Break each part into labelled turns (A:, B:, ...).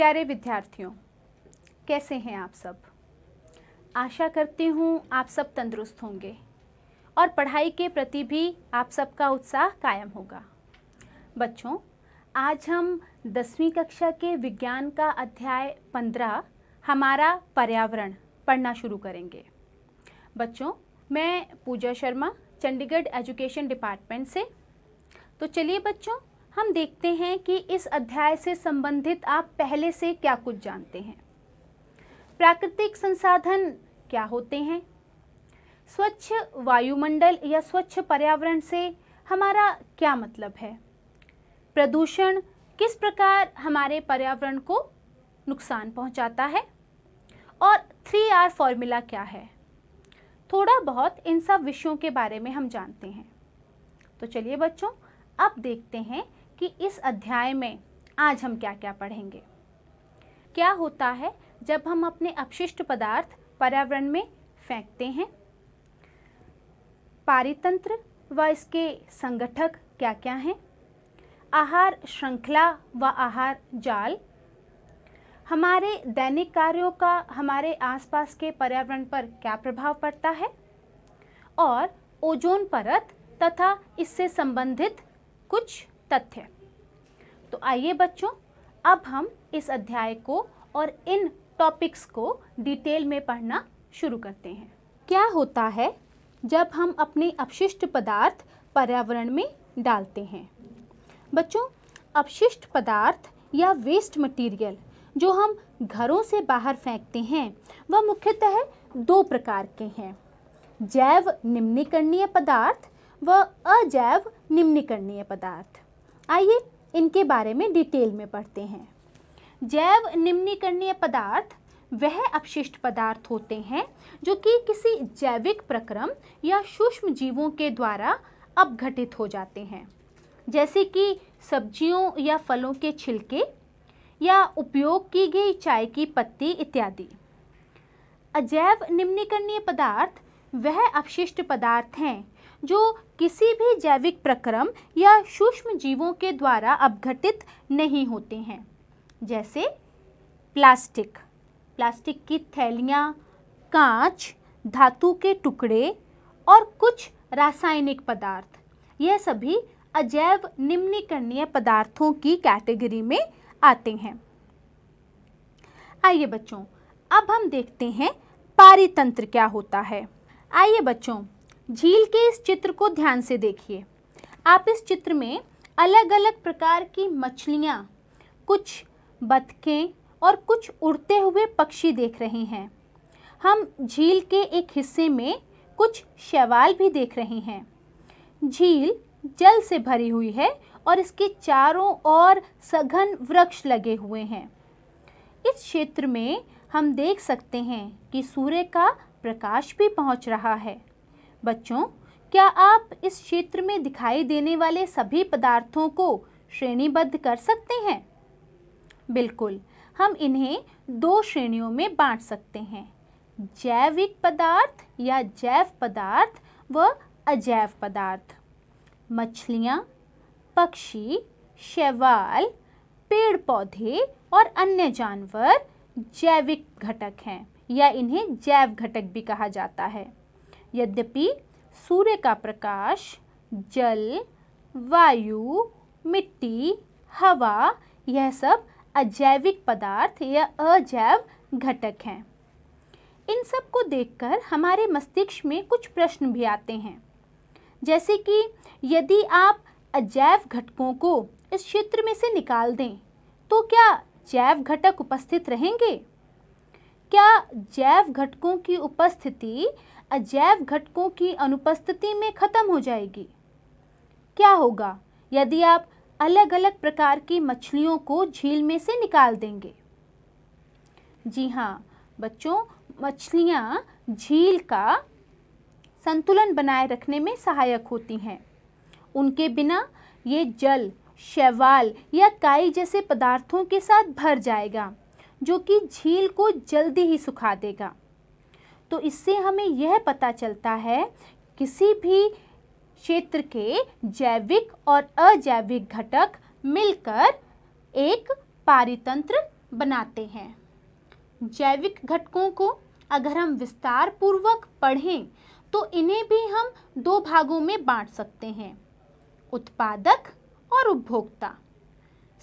A: प्यारे विद्यार्थियों कैसे हैं आप सब आशा करती हूँ आप सब तंदुरुस्त होंगे और पढ़ाई के प्रति भी आप सबका उत्साह कायम होगा बच्चों आज हम दसवीं कक्षा के विज्ञान का अध्याय पंद्रह हमारा पर्यावरण पढ़ना शुरू करेंगे बच्चों मैं पूजा शर्मा चंडीगढ़ एजुकेशन डिपार्टमेंट से तो चलिए बच्चों हम देखते हैं कि इस अध्याय से संबंधित आप पहले से क्या कुछ जानते हैं प्राकृतिक संसाधन क्या होते हैं स्वच्छ वायुमंडल या स्वच्छ पर्यावरण से हमारा क्या मतलब है प्रदूषण किस प्रकार हमारे पर्यावरण को नुकसान पहुंचाता है और थ्री आर फॉर्मूला क्या है थोड़ा बहुत इन सब विषयों के बारे में हम जानते हैं तो चलिए बच्चों अब देखते हैं कि इस अध्याय में आज हम क्या क्या पढ़ेंगे क्या होता है जब हम अपने अपशिष्ट पदार्थ पर्यावरण में फेंकते हैं पारितंत्र व इसके संगठक क्या क्या हैं आहार श्रृंखला व आहार जाल हमारे दैनिक कार्यों का हमारे आसपास के पर्यावरण पर क्या प्रभाव पड़ता है और ओजोन परत तथा इससे संबंधित कुछ तथ्य तो आइए बच्चों अब हम इस अध्याय को और इन टॉपिक्स को डिटेल में पढ़ना शुरू करते हैं क्या होता है जब हम अपने अपशिष्ट पदार्थ पर्यावरण में डालते हैं बच्चों अपशिष्ट पदार्थ या वेस्ट मटेरियल जो हम घरों से बाहर फेंकते हैं वह मुख्यतः दो प्रकार के हैं जैव निम्नीकरणीय पदार्थ व अजैव निम्नीकरणीय पदार्थ आइए इनके बारे में डिटेल में पढ़ते हैं जैव निम्नीकरणीय पदार्थ वह अपशिष्ट पदार्थ होते हैं जो कि किसी जैविक प्रक्रम या सूक्ष्म जीवों के द्वारा अपघटित हो जाते हैं जैसे कि सब्जियों या फलों के छिलके या उपयोग की गई चाय की पत्ती इत्यादि अजैव निम्नीकरणीय पदार्थ वह अपशिष्ट पदार्थ हैं जो किसी भी जैविक प्रक्रम या सूक्ष्म जीवों के द्वारा अपघटित नहीं होते हैं जैसे प्लास्टिक प्लास्टिक की थैलियाँ कांच धातु के टुकड़े और कुछ रासायनिक पदार्थ यह सभी अजैव निम्नीकरणीय पदार्थों की कैटेगरी में आते हैं आइए बच्चों अब हम देखते हैं पारितंत्र क्या होता है आइए बच्चों झील के इस चित्र को ध्यान से देखिए आप इस चित्र में अलग अलग प्रकार की मछलियाँ कुछ बतखें और कुछ उड़ते हुए पक्षी देख रहे हैं हम झील के एक हिस्से में कुछ शैवाल भी देख रहे हैं झील जल से भरी हुई है और इसके चारों ओर सघन वृक्ष लगे हुए हैं इस क्षेत्र में हम देख सकते हैं कि सूर्य का प्रकाश भी पहुंच रहा है बच्चों क्या आप इस क्षेत्र में दिखाई देने वाले सभी पदार्थों को श्रेणीबद्ध कर सकते हैं बिल्कुल हम इन्हें दो श्रेणियों में बांट सकते हैं जैविक पदार्थ या जैव पदार्थ व अजैव पदार्थ मछलियाँ पक्षी शैवाल पेड़ पौधे और अन्य जानवर जैविक घटक हैं या इन्हें जैव घटक भी कहा जाता है यद्यपि सूर्य का प्रकाश जल वायु मिट्टी हवा यह सब अजैविक पदार्थ या अजैव घटक हैं इन सब को देखकर हमारे मस्तिष्क में कुछ प्रश्न भी आते हैं जैसे कि यदि आप अजैव घटकों को इस क्षेत्र में से निकाल दें तो क्या जैव घटक उपस्थित रहेंगे क्या जैव घटकों की उपस्थिति अजैव घटकों की अनुपस्थिति में खत्म हो जाएगी क्या होगा यदि आप अलग अलग प्रकार की मछलियों को झील में से निकाल देंगे जी हाँ बच्चों मछलियाँ झील का संतुलन बनाए रखने में सहायक होती हैं उनके बिना ये जल शैवाल या काई जैसे पदार्थों के साथ भर जाएगा जो कि झील को जल्दी ही सुखा देगा तो इससे हमें यह पता चलता है किसी भी क्षेत्र के जैविक और अजैविक घटक मिलकर एक पारितंत्र बनाते हैं जैविक घटकों को अगर हम विस्तार पूर्वक पढ़ें तो इन्हें भी हम दो भागों में बांट सकते हैं उत्पादक और उपभोक्ता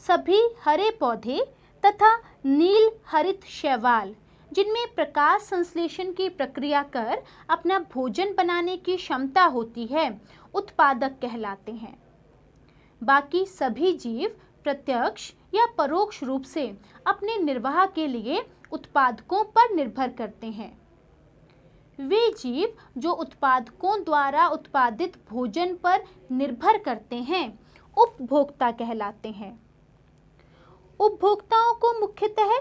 A: सभी हरे पौधे तथा नील हरित शैवाल जिनमें प्रकाश संश्लेषण की प्रक्रिया कर अपना भोजन बनाने की क्षमता होती है उत्पादक कहलाते हैं बाकी सभी जीव प्रत्यक्ष या परोक्ष रूप से अपने निर्वाह के लिए उत्पादकों पर निर्भर करते हैं वे जीव जो उत्पादकों द्वारा उत्पादित भोजन पर निर्भर करते हैं उपभोक्ता कहलाते हैं उपभोक्ताओं को मुख्यतः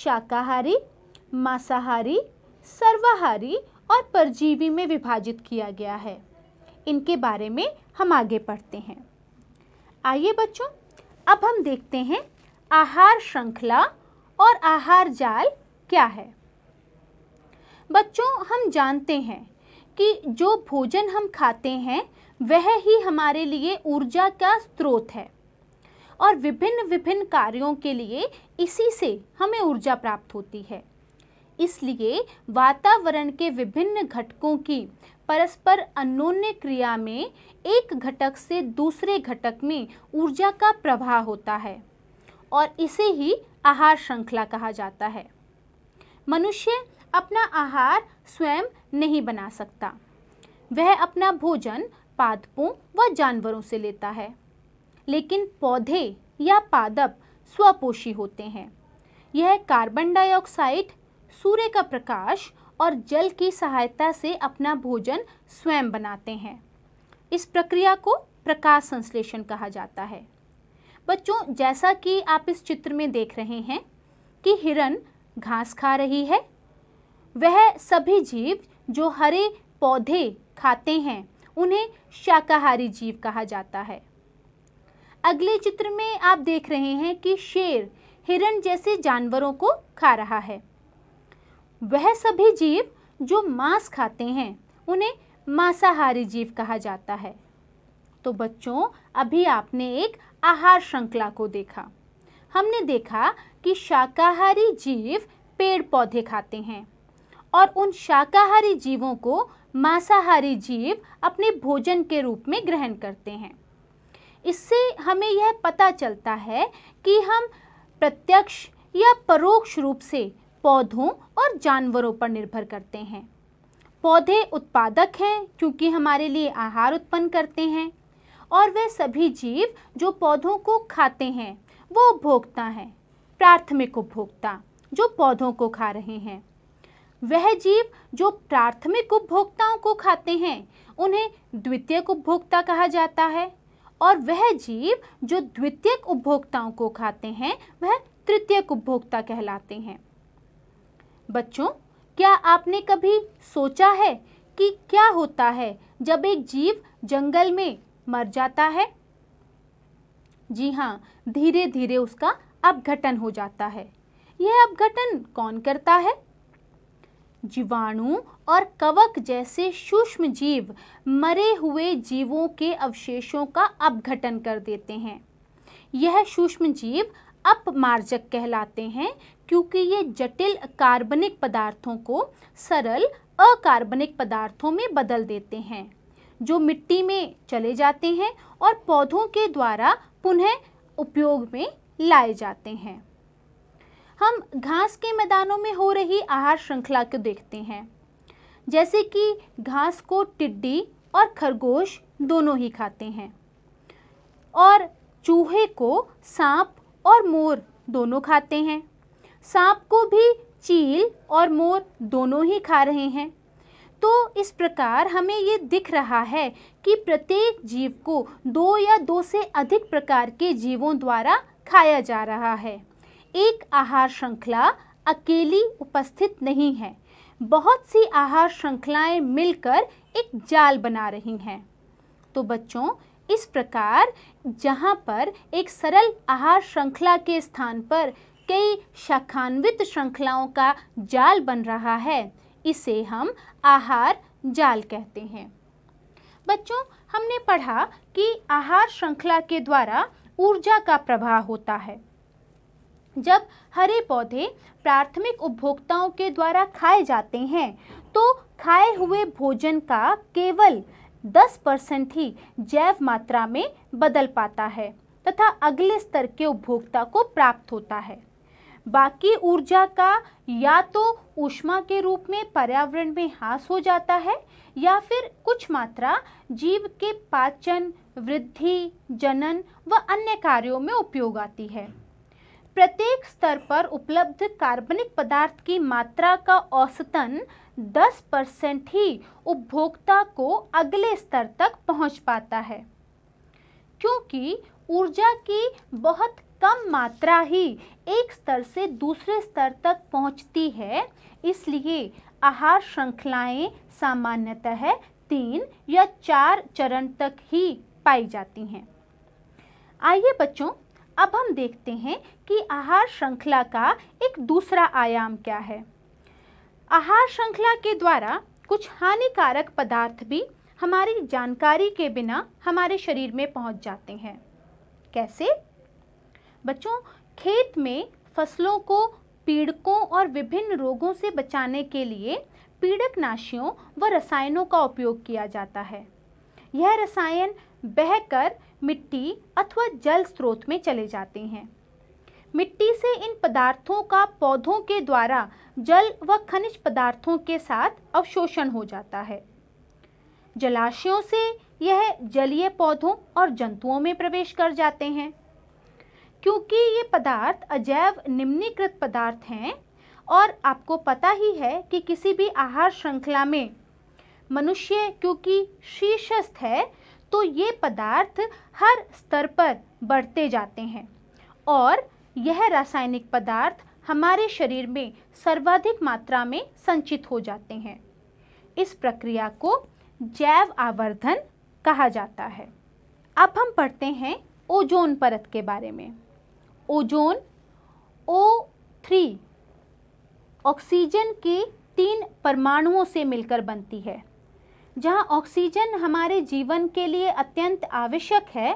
A: शाकाहारी मांसाहारी सर्वाहारी और परजीवी में विभाजित किया गया है इनके बारे में हम आगे पढ़ते हैं आइए बच्चों अब हम देखते हैं आहार श्रृंखला और आहार जाल क्या है बच्चों हम जानते हैं कि जो भोजन हम खाते हैं वह ही हमारे लिए ऊर्जा का स्रोत है और विभिन्न विभिन्न कार्यों के लिए इसी से हमें ऊर्जा प्राप्त होती है इसलिए वातावरण के विभिन्न घटकों की परस्पर अनोन क्रिया में एक घटक से दूसरे घटक में ऊर्जा का प्रवाह होता है और इसे ही आहार श्रृंखला कहा जाता है मनुष्य अपना आहार स्वयं नहीं बना सकता वह अपना भोजन पादपों व जानवरों से लेता है लेकिन पौधे या पादप स्वपोषी होते हैं यह कार्बन डाइऑक्साइड सूर्य का प्रकाश और जल की सहायता से अपना भोजन स्वयं बनाते हैं इस प्रक्रिया को प्रकाश संश्लेषण कहा जाता है बच्चों जैसा कि आप इस चित्र में देख रहे हैं कि हिरण घास खा रही है वह सभी जीव जो हरे पौधे खाते हैं उन्हें शाकाहारी जीव कहा जाता है अगले चित्र में आप देख रहे हैं कि शेर हिरण जैसे जानवरों को खा रहा है वह सभी जीव जो मांस खाते हैं उन्हें मांसाहारी जीव कहा जाता है तो बच्चों अभी आपने एक आहार श्रृंखला को देखा हमने देखा कि शाकाहारी जीव पेड़ पौधे खाते हैं और उन शाकाहारी जीवों को मांसाहारी जीव अपने भोजन के रूप में ग्रहण करते हैं इससे हमें यह पता चलता है कि हम प्रत्यक्ष या परोक्ष रूप से पौधों और जानवरों पर निर्भर करते हैं पौधे उत्पादक हैं क्योंकि हमारे लिए आहार उत्पन्न करते हैं और वे सभी जीव जो पौधों को खाते हैं वो उपभोक्ता हैं प्राथमिक उपभोक्ता जो पौधों को खा रहे हैं वह जीव जो प्राथमिक उपभोक्ताओं को खाते हैं उन्हें द्वितीयक उपभोक्ता कहा जाता है और वह जीव जो द्वितीयक उपभोक्ताओं को खाते हैं वह तृतीयक उपभोक्ता कहलाते हैं बच्चों क्या आपने कभी सोचा है कि क्या होता है जब एक जीव जंगल में मर जाता है जी हाँ धीरे धीरे उसका अपघटन हो जाता है यह अपघटन कौन करता है जीवाणु और कवक जैसे सूक्ष्म जीव मरे हुए जीवों के अवशेषों का अपघटन कर देते हैं यह सूक्ष्म जीव अपमार्जक कहलाते हैं क्योंकि ये जटिल कार्बनिक पदार्थों को सरल अकार्बनिक पदार्थों में बदल देते हैं जो मिट्टी में चले जाते हैं और पौधों के द्वारा पुनः उपयोग में लाए जाते हैं हम घास के मैदानों में हो रही आहार श्रृंखला को देखते हैं जैसे कि घास को टिड्डी और खरगोश दोनों ही खाते हैं और चूहे को सांप और मोर दोनों खाते हैं सांप को भी चील और मोर दोनों ही खा रहे हैं तो इस प्रकार हमें ये दिख रहा है कि प्रत्येक जीव को दो या दो से अधिक प्रकार के जीवों द्वारा खाया जा रहा है एक आहार श्रृंखला अकेली उपस्थित नहीं है बहुत सी आहार श्रृंखलाएं मिलकर एक जाल बना रही हैं तो बच्चों इस प्रकार जहाँ पर एक सरल आहार श्रृंखला के स्थान पर कई शाखान्वित श्रृंखलाओं का जाल बन रहा है इसे हम आहार जाल कहते हैं बच्चों हमने पढ़ा कि आहार श्रृंखला के द्वारा ऊर्जा का प्रवाह होता है जब हरे पौधे प्राथमिक उपभोक्ताओं के द्वारा खाए जाते हैं तो खाए हुए भोजन का केवल 10 परसेंट ही जैव मात्रा में बदल पाता है तथा अगले स्तर के उपभोक्ता को प्राप्त होता है बाकी ऊर्जा का या तो ऊष्मा के रूप में पर्यावरण में ह्रास हो जाता है या फिर कुछ मात्रा जीव के पाचन वृद्धि जनन व अन्य कार्यों में उपयोग आती है प्रत्येक स्तर पर उपलब्ध कार्बनिक पदार्थ की मात्रा का औसतन 10 परसेंट ही उपभोक्ता को अगले स्तर तक पहुंच पाता है क्योंकि ऊर्जा की बहुत कम मात्रा ही एक स्तर से दूसरे स्तर तक पहुंचती है इसलिए आहार श्रृंखलाएं सामान्यतः तीन या चार चरण तक ही पाई जाती हैं आइए बच्चों अब हम देखते हैं कि आहार श्रृंखला का एक दूसरा आयाम क्या है आहार श्रृंखला के द्वारा कुछ हानिकारक पदार्थ भी हमारी जानकारी के बिना हमारे शरीर में पहुंच जाते हैं कैसे बच्चों खेत में फसलों को पीड़कों और विभिन्न रोगों से बचाने के लिए पीड़क नाशियों व रसायनों का उपयोग किया जाता है यह रसायन बहकर मिट्टी अथवा जल स्रोत में चले जाते हैं मिट्टी से इन पदार्थों का पौधों के द्वारा जल व खनिज पदार्थों के साथ अवशोषण हो जाता है जलाशयों से यह जलीय पौधों और जंतुओं में प्रवेश कर जाते हैं क्योंकि ये पदार्थ अजैव निम्नीकृत पदार्थ हैं और आपको पता ही है कि किसी भी आहार श्रृंखला में मनुष्य क्योंकि शीर्षस्थ है तो ये पदार्थ हर स्तर पर बढ़ते जाते हैं और यह रासायनिक पदार्थ हमारे शरीर में सर्वाधिक मात्रा में संचित हो जाते हैं इस प्रक्रिया को जैव आवर्धन कहा जाता है अब हम पढ़ते हैं ओजोन परत के बारे में ओजोन ओ थ्री ऑक्सीजन के तीन परमाणुओं से मिलकर बनती है जहाँ ऑक्सीजन हमारे जीवन के लिए अत्यंत आवश्यक है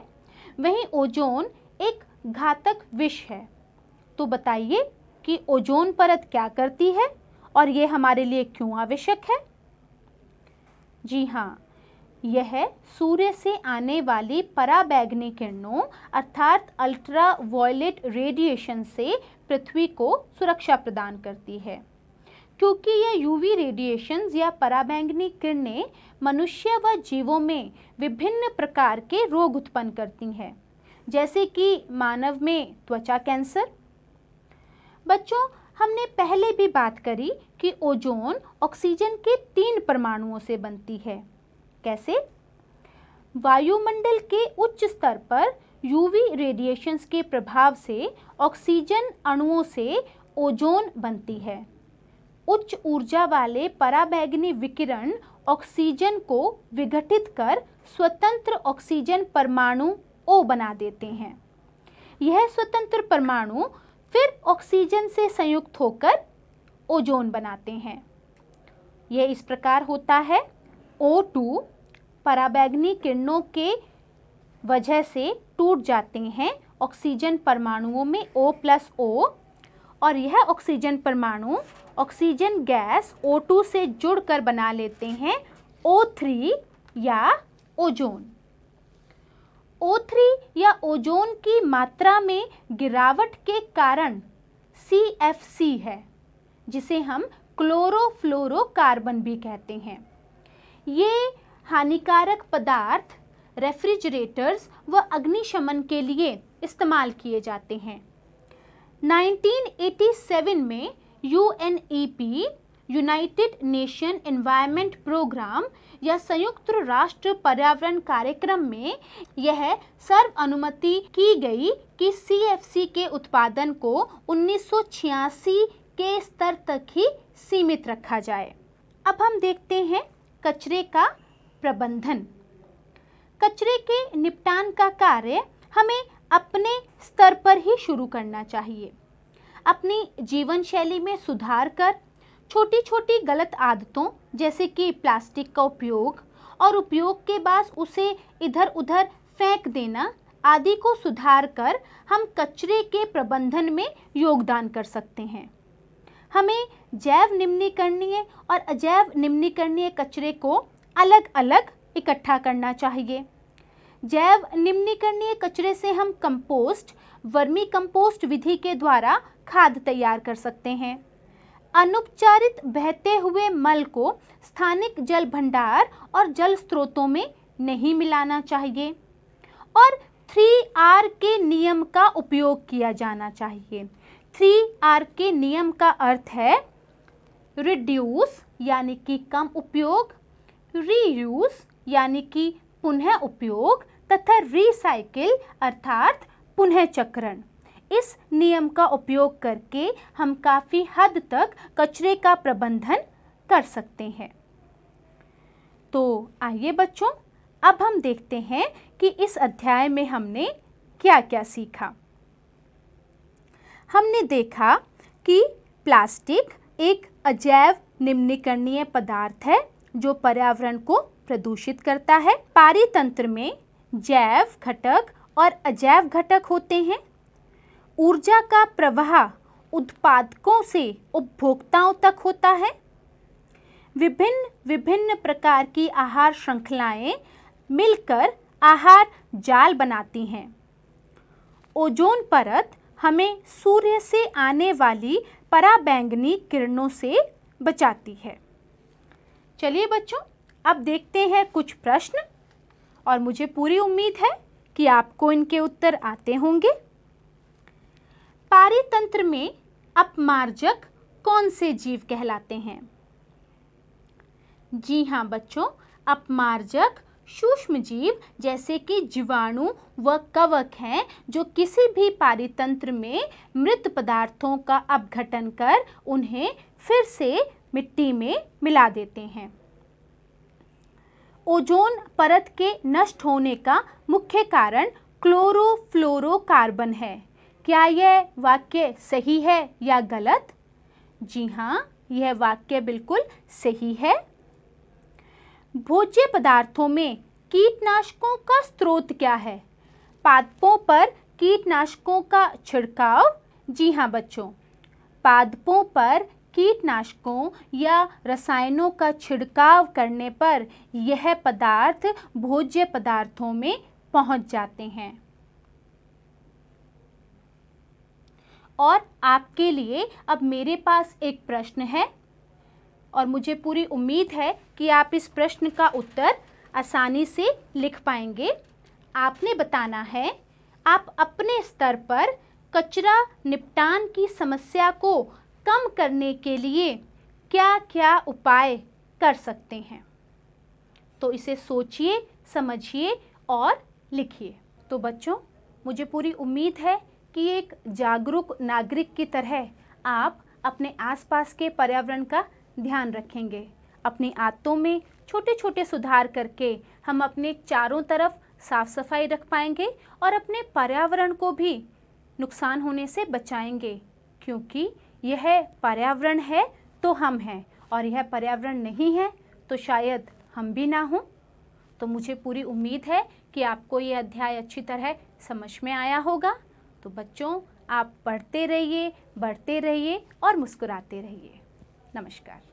A: वहीं ओजोन एक घातक विष है तो बताइए कि ओजोन परत क्या करती है और ये हमारे लिए क्यों आवश्यक है जी हाँ यह सूर्य से आने वाली पराबैगनी किरणों अर्थात अल्ट्रा वायलेट रेडिएशन से पृथ्वी को सुरक्षा प्रदान करती है क्योंकि यह यूवी रेडिएशंस या पराबैंगनी किरणें मनुष्य व जीवों में विभिन्न प्रकार के रोग उत्पन्न करती हैं जैसे कि मानव में त्वचा कैंसर बच्चों हमने पहले भी बात करी कि ओजोन ऑक्सीजन के तीन परमाणुओं से बनती है कैसे वायुमंडल के उच्च स्तर पर यूवी रेडिएशंस के प्रभाव से ऑक्सीजन अणुओं से ओजोन बनती है उच्च ऊर्जा वाले पराबैगनी विकिरण ऑक्सीजन को विघटित कर स्वतंत्र ऑक्सीजन परमाणु ओ बना देते हैं यह स्वतंत्र परमाणु फिर ऑक्सीजन से संयुक्त होकर ओजोन बनाते हैं यह इस प्रकार होता है ओ टू पराबैगनी किरणों के वजह से टूट जाते हैं ऑक्सीजन परमाणुओं में O प्लस ओ और यह ऑक्सीजन परमाणु ऑक्सीजन गैस O2 से जुड़कर बना लेते हैं O3 या ओजोन O3 या ओजोन की मात्रा में गिरावट के कारण CFC है जिसे हम क्लोरोफ्लोरोकार्बन भी कहते हैं ये हानिकारक पदार्थ रेफ्रिजरेटर्स व अग्निशमन के लिए इस्तेमाल किए जाते हैं 1987 में U United Nation Environment Programme या संयुक्त राष्ट्र पर्यावरण कार्यक्रम में यह सर्व अनुमति की गई कि सीएफसी के उत्पादन को 1986 के स्तर तक ही सीमित रखा जाए अब हम देखते हैं कचरे का प्रबंधन कचरे के निपटान का कार्य हमें अपने स्तर पर ही शुरू करना चाहिए अपनी जीवन शैली में सुधार कर छोटी छोटी गलत आदतों जैसे कि प्लास्टिक का उपयोग और उपयोग के बाद उसे इधर उधर फेंक देना आदि को सुधार कर हम कचरे के प्रबंधन में योगदान कर सकते हैं हमें जैव निम्नीकरणीय और अजैव निम्नीकरणीय कचरे को अलग अलग इकट्ठा करना चाहिए जैव निम्नीकरणीय कचरे से हम कंपोस्ट वर्मी कंपोस्ट विधि के द्वारा खाद तैयार कर सकते हैं अनुपचारित बहते हुए मल को स्थानिक जल भंडार और जल स्रोतों में नहीं मिलाना चाहिए और थ्री आर के नियम का उपयोग किया जाना चाहिए थ्री आर के नियम का अर्थ है रिड्यूस यानी कि कम उपयोग रीयूज यानी कि पुनः उपयोग तथा रिसाइकिल अर्थात पुनः चक्रण इस नियम का उपयोग करके हम काफ़ी हद तक कचरे का प्रबंधन कर सकते हैं तो आइए बच्चों अब हम देखते हैं कि इस अध्याय में हमने क्या क्या सीखा हमने देखा कि प्लास्टिक एक अजैव निम्नीकरणीय पदार्थ है जो पर्यावरण को प्रदूषित करता है पारितंत्र में जैव घटक और अजैव घटक होते हैं ऊर्जा का प्रवाह उत्पादकों से उपभोक्ताओं तक होता है विभिन्न विभिन्न प्रकार की आहार श्रृंखलाएं मिलकर आहार जाल बनाती हैं ओजोन परत हमें सूर्य से आने वाली पराबैंगनी किरणों से बचाती है चलिए बच्चों अब देखते हैं कुछ प्रश्न और मुझे पूरी उम्मीद है कि आपको इनके उत्तर आते होंगे पारितंत्र में अपमार्जक कौन से जीव कहलाते हैं जी हाँ बच्चों अपमार्जक सूक्ष्म जीव जैसे कि जीवाणु व कवक हैं जो किसी भी पारितंत्र में मृत पदार्थों का अपघटन कर उन्हें फिर से मिट्टी में मिला देते हैं ओजोन परत के नष्ट होने का मुख्य कारण क्लोरोफ्लोरोकार्बन है क्या यह वाक्य सही है या गलत जी हाँ यह वाक्य बिल्कुल सही है भोज्य पदार्थों में कीटनाशकों का स्रोत क्या है पादपों पर कीटनाशकों का छिड़काव जी हाँ बच्चों पादपों पर कीटनाशकों या रसायनों का छिड़काव करने पर यह पदार्थ भोज्य पदार्थों में पहुंच जाते हैं और आपके लिए अब मेरे पास एक प्रश्न है और मुझे पूरी उम्मीद है कि आप इस प्रश्न का उत्तर आसानी से लिख पाएंगे आपने बताना है आप अपने स्तर पर कचरा निपटान की समस्या को कम करने के लिए क्या क्या उपाय कर सकते हैं तो इसे सोचिए समझिए और लिखिए तो बच्चों मुझे पूरी उम्मीद है कि एक जागरूक नागरिक की तरह आप अपने आसपास के पर्यावरण का ध्यान रखेंगे अपनी आदतों में छोटे छोटे सुधार करके हम अपने चारों तरफ साफ सफाई रख पाएंगे और अपने पर्यावरण को भी नुकसान होने से बचाएंगे क्योंकि यह पर्यावरण है तो हम हैं और यह पर्यावरण नहीं है तो शायद हम भी ना हों तो मुझे पूरी उम्मीद है कि आपको ये अध्याय अच्छी तरह समझ में आया होगा तो बच्चों आप पढ़ते रहिए बढ़ते रहिए और मुस्कुराते रहिए नमस्कार